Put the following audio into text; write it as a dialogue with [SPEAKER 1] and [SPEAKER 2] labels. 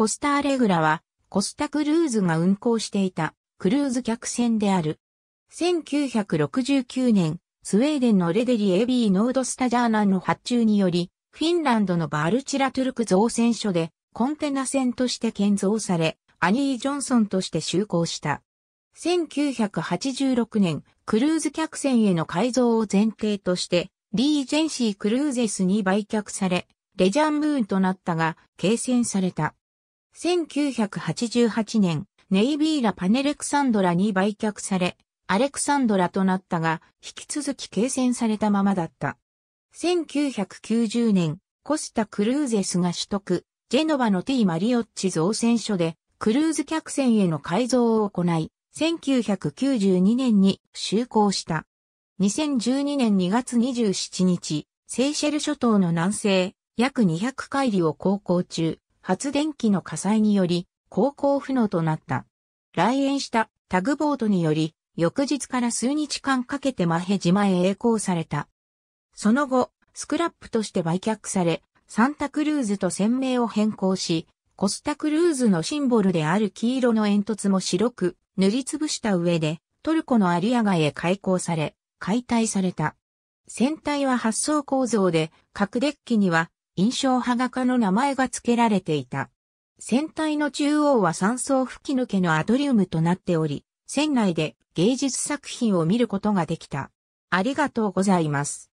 [SPEAKER 1] コスターレグラは、コスタクルーズが運航していた、クルーズ客船である。1969年、スウェーデンのレデリエビーノードスタジャーナンの発注により、フィンランドのバルチラトゥルク造船所で、コンテナ船として建造され、アニー・ジョンソンとして就航した。1986年、クルーズ客船への改造を前提として、リー・ジェンシー・クルーゼスに売却され、レジャンムーンとなったが、継船された。1988年、ネイビーラ・パネレクサンドラに売却され、アレクサンドラとなったが、引き続き継戦されたままだった。1990年、コスタ・クルーゼスが取得、ジェノバのティ・マリオッチ造船所で、クルーズ客船への改造を行い、1992年に就航した。2012年2月27日、セーシェル諸島の南西、約200海里を航行中、発電機の火災により航行不能となった。来園したタグボートにより、翌日から数日間かけてマヘ島へ栄光された。その後、スクラップとして売却され、サンタクルーズと船名を変更し、コスタクルーズのシンボルである黄色の煙突も白く塗りつぶした上で、トルコのアリア街へ開港され、解体された。船体は発想構造で、各デッキには印象派画家の名前が付けられていた。船体の中央は山層吹き抜けのアトリウムとなっており、船内で芸術作品を見ることができた。ありがとうございます。